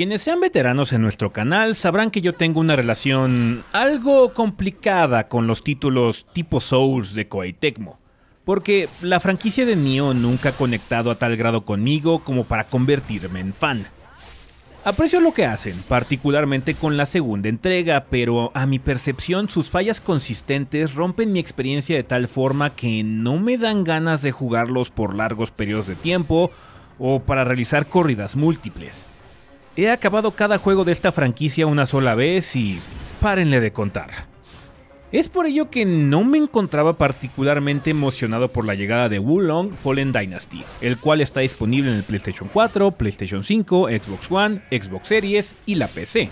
Quienes sean veteranos en nuestro canal sabrán que yo tengo una relación algo complicada con los títulos tipo Souls de Koei Tecmo, porque la franquicia de Nioh nunca ha conectado a tal grado conmigo como para convertirme en fan. Aprecio lo que hacen, particularmente con la segunda entrega, pero a mi percepción sus fallas consistentes rompen mi experiencia de tal forma que no me dan ganas de jugarlos por largos periodos de tiempo o para realizar corridas múltiples. He acabado cada juego de esta franquicia una sola vez y párenle de contar. Es por ello que no me encontraba particularmente emocionado por la llegada de Wulong Fallen Dynasty, el cual está disponible en el PlayStation 4, PlayStation 5, Xbox One, Xbox Series y la PC,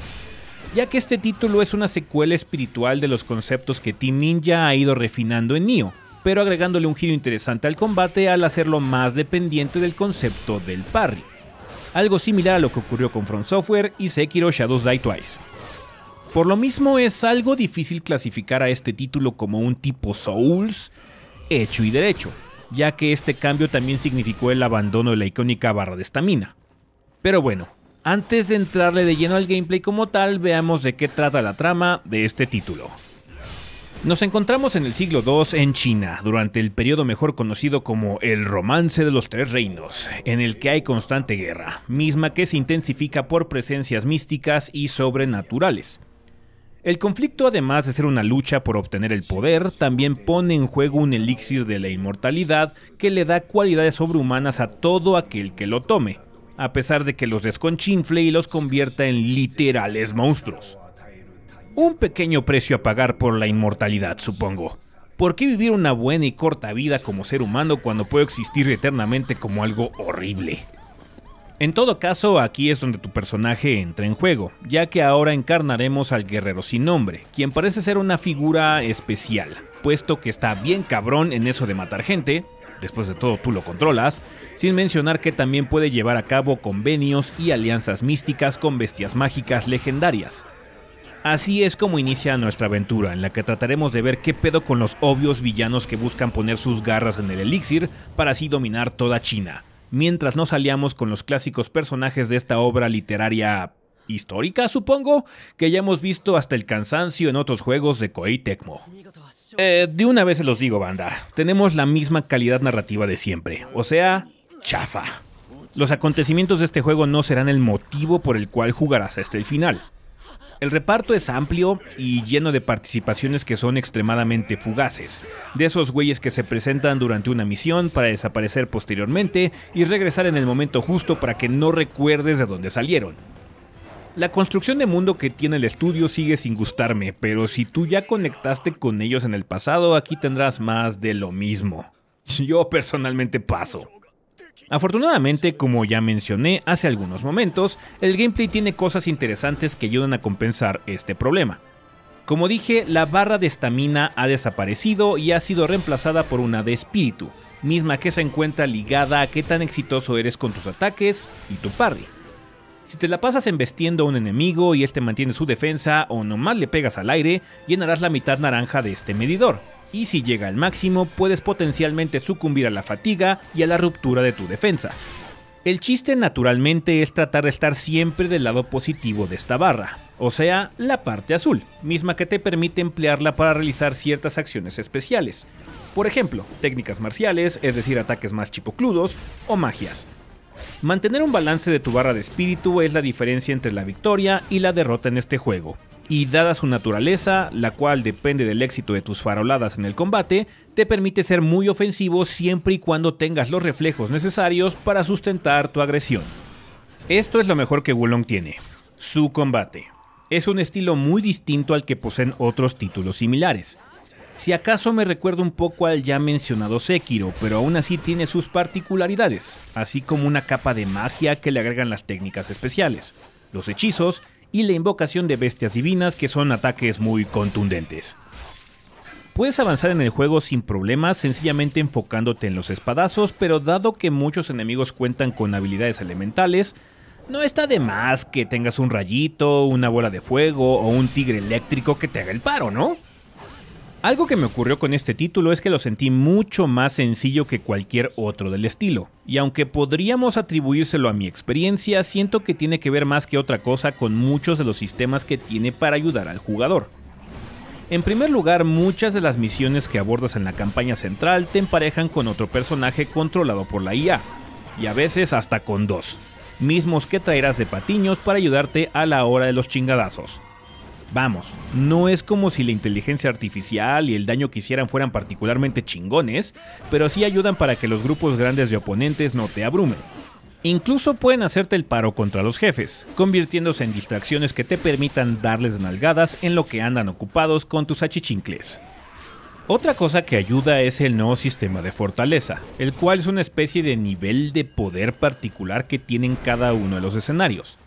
ya que este título es una secuela espiritual de los conceptos que Team Ninja ha ido refinando en Nioh, pero agregándole un giro interesante al combate al hacerlo más dependiente del concepto del parry algo similar a lo que ocurrió con Front Software y Sekiro Shadows Die Twice. Por lo mismo es algo difícil clasificar a este título como un tipo Souls hecho y derecho, ya que este cambio también significó el abandono de la icónica barra de estamina. Pero bueno, antes de entrarle de lleno al gameplay como tal, veamos de qué trata la trama de este título. Nos encontramos en el siglo II en China, durante el periodo mejor conocido como el Romance de los Tres Reinos, en el que hay constante guerra, misma que se intensifica por presencias místicas y sobrenaturales. El conflicto, además de ser una lucha por obtener el poder, también pone en juego un elixir de la inmortalidad que le da cualidades sobrehumanas a todo aquel que lo tome, a pesar de que los desconchinfle y los convierta en literales monstruos. Un pequeño precio a pagar por la inmortalidad, supongo. ¿Por qué vivir una buena y corta vida como ser humano cuando puedo existir eternamente como algo horrible? En todo caso, aquí es donde tu personaje entra en juego, ya que ahora encarnaremos al guerrero sin nombre, quien parece ser una figura especial, puesto que está bien cabrón en eso de matar gente, después de todo tú lo controlas, sin mencionar que también puede llevar a cabo convenios y alianzas místicas con bestias mágicas legendarias, Así es como inicia nuestra aventura, en la que trataremos de ver qué pedo con los obvios villanos que buscan poner sus garras en el elixir para así dominar toda China, mientras nos aliamos con los clásicos personajes de esta obra literaria histórica, supongo, que ya hemos visto hasta el cansancio en otros juegos de Koei Tecmo. Eh, de una vez se los digo, banda, tenemos la misma calidad narrativa de siempre, o sea, chafa. Los acontecimientos de este juego no serán el motivo por el cual jugarás hasta el final. El reparto es amplio y lleno de participaciones que son extremadamente fugaces, de esos güeyes que se presentan durante una misión para desaparecer posteriormente y regresar en el momento justo para que no recuerdes de dónde salieron. La construcción de mundo que tiene el estudio sigue sin gustarme, pero si tú ya conectaste con ellos en el pasado, aquí tendrás más de lo mismo. Yo personalmente paso. Afortunadamente, como ya mencioné hace algunos momentos, el gameplay tiene cosas interesantes que ayudan a compensar este problema. Como dije, la barra de estamina ha desaparecido y ha sido reemplazada por una de espíritu, misma que se encuentra ligada a qué tan exitoso eres con tus ataques y tu parry. Si te la pasas embestiendo a un enemigo y este mantiene su defensa o nomás le pegas al aire, llenarás la mitad naranja de este medidor, y si llega al máximo puedes potencialmente sucumbir a la fatiga y a la ruptura de tu defensa. El chiste naturalmente es tratar de estar siempre del lado positivo de esta barra, o sea, la parte azul, misma que te permite emplearla para realizar ciertas acciones especiales. Por ejemplo, técnicas marciales, es decir, ataques más chipocludos, o magias. Mantener un balance de tu barra de espíritu es la diferencia entre la victoria y la derrota en este juego y dada su naturaleza, la cual depende del éxito de tus faroladas en el combate, te permite ser muy ofensivo siempre y cuando tengas los reflejos necesarios para sustentar tu agresión. Esto es lo mejor que Wulong tiene, su combate. Es un estilo muy distinto al que poseen otros títulos similares. Si acaso me recuerdo un poco al ya mencionado Sekiro, pero aún así tiene sus particularidades, así como una capa de magia que le agregan las técnicas especiales, los hechizos y la invocación de bestias divinas que son ataques muy contundentes. Puedes avanzar en el juego sin problemas, sencillamente enfocándote en los espadazos, pero dado que muchos enemigos cuentan con habilidades elementales, no está de más que tengas un rayito, una bola de fuego o un tigre eléctrico que te haga el paro, ¿no? Algo que me ocurrió con este título es que lo sentí mucho más sencillo que cualquier otro del estilo, y aunque podríamos atribuírselo a mi experiencia, siento que tiene que ver más que otra cosa con muchos de los sistemas que tiene para ayudar al jugador. En primer lugar, muchas de las misiones que abordas en la campaña central te emparejan con otro personaje controlado por la IA, y a veces hasta con dos, mismos que traerás de patiños para ayudarte a la hora de los chingadazos. Vamos, no es como si la inteligencia artificial y el daño que hicieran fueran particularmente chingones, pero sí ayudan para que los grupos grandes de oponentes no te abrumen. Incluso pueden hacerte el paro contra los jefes, convirtiéndose en distracciones que te permitan darles nalgadas en lo que andan ocupados con tus achichincles. Otra cosa que ayuda es el nuevo sistema de fortaleza, el cual es una especie de nivel de poder particular que tienen cada uno de los escenarios.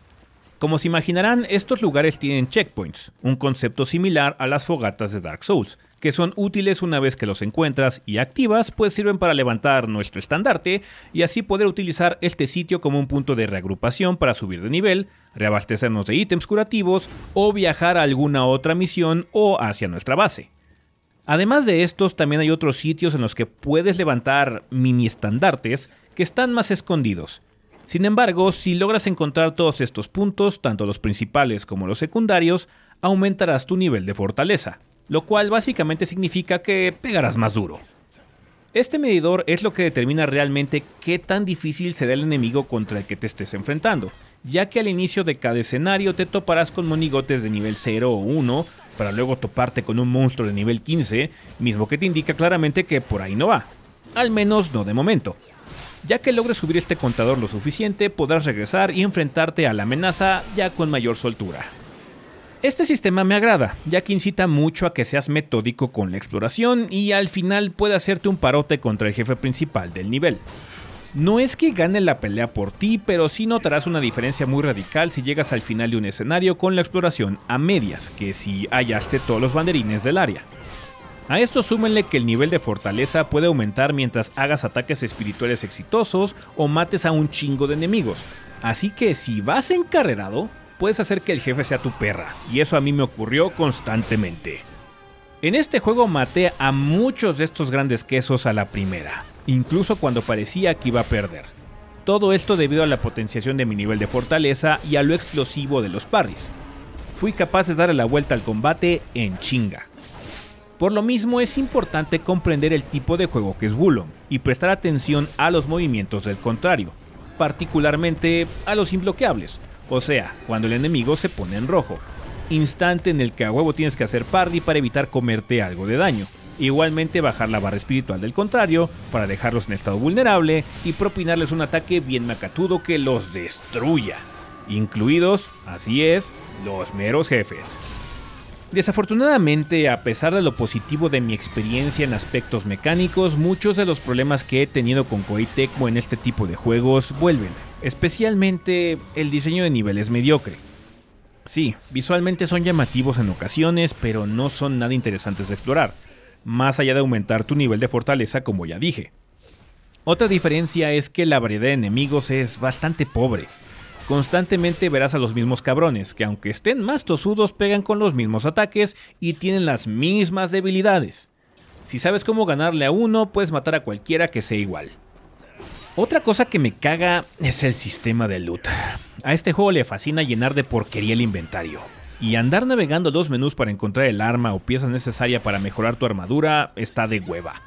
Como se imaginarán, estos lugares tienen checkpoints, un concepto similar a las fogatas de Dark Souls, que son útiles una vez que los encuentras y activas, pues sirven para levantar nuestro estandarte y así poder utilizar este sitio como un punto de reagrupación para subir de nivel, reabastecernos de ítems curativos o viajar a alguna otra misión o hacia nuestra base. Además de estos, también hay otros sitios en los que puedes levantar mini estandartes que están más escondidos, sin embargo, si logras encontrar todos estos puntos, tanto los principales como los secundarios, aumentarás tu nivel de fortaleza, lo cual básicamente significa que pegarás más duro. Este medidor es lo que determina realmente qué tan difícil será el enemigo contra el que te estés enfrentando, ya que al inicio de cada escenario te toparás con monigotes de nivel 0 o 1, para luego toparte con un monstruo de nivel 15, mismo que te indica claramente que por ahí no va. Al menos no de momento. Ya que logres subir este contador lo suficiente, podrás regresar y enfrentarte a la amenaza ya con mayor soltura. Este sistema me agrada, ya que incita mucho a que seas metódico con la exploración y al final puede hacerte un parote contra el jefe principal del nivel. No es que gane la pelea por ti, pero sí notarás una diferencia muy radical si llegas al final de un escenario con la exploración a medias, que si hallaste todos los banderines del área. A esto súmenle que el nivel de fortaleza puede aumentar mientras hagas ataques espirituales exitosos o mates a un chingo de enemigos. Así que si vas encarrerado, puedes hacer que el jefe sea tu perra, y eso a mí me ocurrió constantemente. En este juego maté a muchos de estos grandes quesos a la primera, incluso cuando parecía que iba a perder. Todo esto debido a la potenciación de mi nivel de fortaleza y a lo explosivo de los parries. Fui capaz de darle la vuelta al combate en chinga. Por lo mismo es importante comprender el tipo de juego que es Bulon y prestar atención a los movimientos del contrario, particularmente a los imbloqueables, o sea, cuando el enemigo se pone en rojo, instante en el que a huevo tienes que hacer party para evitar comerte algo de daño. Igualmente bajar la barra espiritual del contrario para dejarlos en estado vulnerable y propinarles un ataque bien macatudo que los destruya. Incluidos, así es, los meros jefes. Desafortunadamente, a pesar de lo positivo de mi experiencia en aspectos mecánicos, muchos de los problemas que he tenido con Koei Tecmo en este tipo de juegos vuelven, especialmente el diseño de niveles mediocre. Sí, visualmente son llamativos en ocasiones, pero no son nada interesantes de explorar, más allá de aumentar tu nivel de fortaleza como ya dije. Otra diferencia es que la variedad de enemigos es bastante pobre, Constantemente verás a los mismos cabrones, que aunque estén más tosudos pegan con los mismos ataques y tienen las mismas debilidades. Si sabes cómo ganarle a uno, puedes matar a cualquiera que sea igual. Otra cosa que me caga es el sistema de loot. A este juego le fascina llenar de porquería el inventario. Y andar navegando los menús para encontrar el arma o pieza necesaria para mejorar tu armadura está de hueva.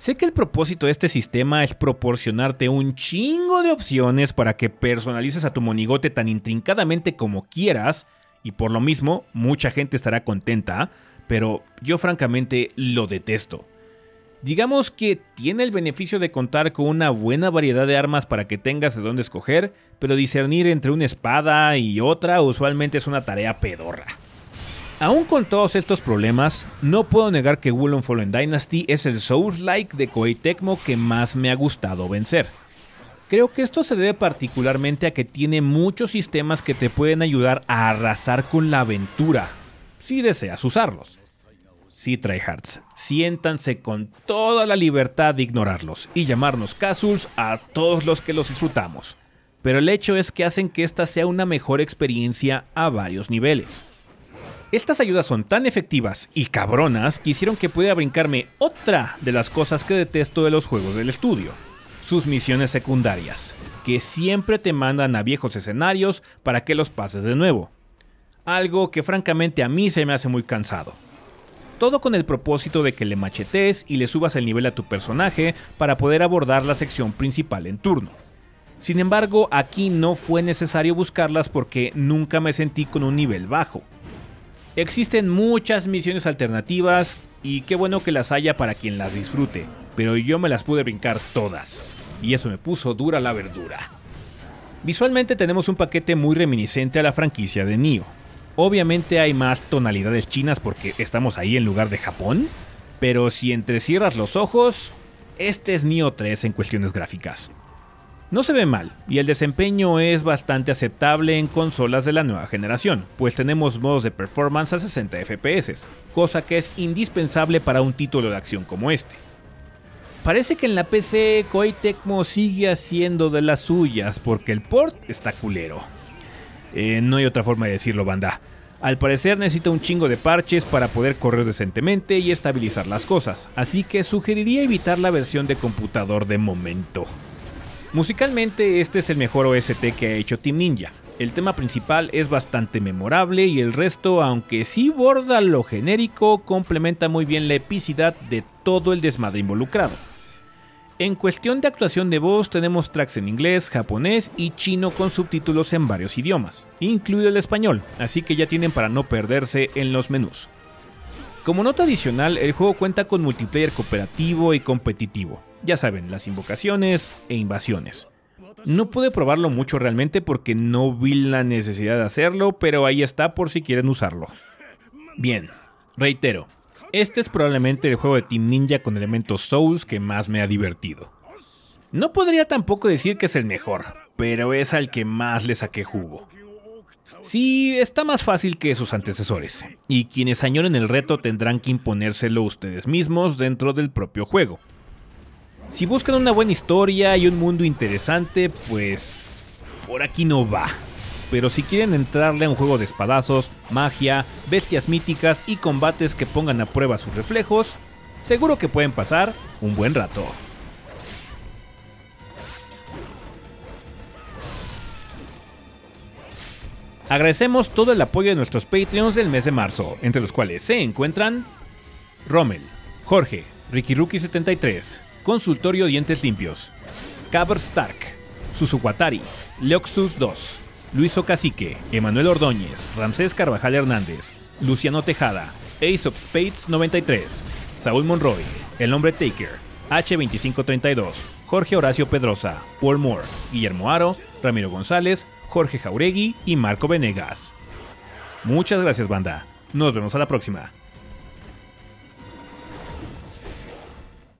Sé que el propósito de este sistema es proporcionarte un chingo de opciones para que personalices a tu monigote tan intrincadamente como quieras, y por lo mismo mucha gente estará contenta, pero yo francamente lo detesto. Digamos que tiene el beneficio de contar con una buena variedad de armas para que tengas de dónde escoger, pero discernir entre una espada y otra usualmente es una tarea pedorra. Aún con todos estos problemas, no puedo negar que Wulong Fallen Dynasty es el Souls-like de Koei Tecmo que más me ha gustado vencer. Creo que esto se debe particularmente a que tiene muchos sistemas que te pueden ayudar a arrasar con la aventura, si deseas usarlos. Sí, tryhards, siéntanse con toda la libertad de ignorarlos y llamarnos casuals a todos los que los disfrutamos, pero el hecho es que hacen que esta sea una mejor experiencia a varios niveles. Estas ayudas son tan efectivas y cabronas que hicieron que pudiera brincarme otra de las cosas que detesto de los juegos del estudio. Sus misiones secundarias, que siempre te mandan a viejos escenarios para que los pases de nuevo. Algo que francamente a mí se me hace muy cansado. Todo con el propósito de que le machetes y le subas el nivel a tu personaje para poder abordar la sección principal en turno. Sin embargo, aquí no fue necesario buscarlas porque nunca me sentí con un nivel bajo. Existen muchas misiones alternativas y qué bueno que las haya para quien las disfrute, pero yo me las pude brincar todas, y eso me puso dura la verdura. Visualmente tenemos un paquete muy reminiscente a la franquicia de Nioh. Obviamente hay más tonalidades chinas porque estamos ahí en lugar de Japón, pero si entrecierras los ojos, este es Nioh 3 en cuestiones gráficas. No se ve mal, y el desempeño es bastante aceptable en consolas de la nueva generación, pues tenemos modos de performance a 60 FPS, cosa que es indispensable para un título de acción como este. Parece que en la PC Koei Tecmo sigue haciendo de las suyas porque el port está culero. Eh, no hay otra forma de decirlo, banda. Al parecer necesita un chingo de parches para poder correr decentemente y estabilizar las cosas, así que sugeriría evitar la versión de computador de momento. Musicalmente este es el mejor OST que ha hecho Team Ninja. El tema principal es bastante memorable y el resto, aunque sí borda lo genérico, complementa muy bien la epicidad de todo el desmadre involucrado. En cuestión de actuación de voz tenemos tracks en inglés, japonés y chino con subtítulos en varios idiomas, incluido el español, así que ya tienen para no perderse en los menús. Como nota adicional, el juego cuenta con multiplayer cooperativo y competitivo. Ya saben, las invocaciones e invasiones. No pude probarlo mucho realmente porque no vi la necesidad de hacerlo, pero ahí está por si quieren usarlo. Bien, reitero, este es probablemente el juego de Team Ninja con elementos Souls que más me ha divertido. No podría tampoco decir que es el mejor, pero es al que más le saqué jugo. Sí, está más fácil que sus antecesores, y quienes añoren el reto tendrán que imponérselo ustedes mismos dentro del propio juego. Si buscan una buena historia y un mundo interesante, pues por aquí no va. Pero si quieren entrarle a un juego de espadazos, magia, bestias míticas y combates que pongan a prueba sus reflejos, seguro que pueden pasar un buen rato. Agradecemos todo el apoyo de nuestros Patreons del mes de marzo, entre los cuales se encuentran Rommel, Jorge, RickyRookie73, Consultorio Dientes Limpios, Caber Stark, SusuQuatari, Leoxus2, Luis Ocacique, Emanuel Ordóñez, Ramsés Carvajal Hernández, Luciano Tejada, Ace of Spades 93, Saúl Monroy, El Hombre Taker, H2532, Jorge Horacio Pedrosa, Paul Moore, Guillermo Aro, Ramiro González, Jorge Jauregui y Marco Venegas. Muchas gracias banda, nos vemos a la próxima.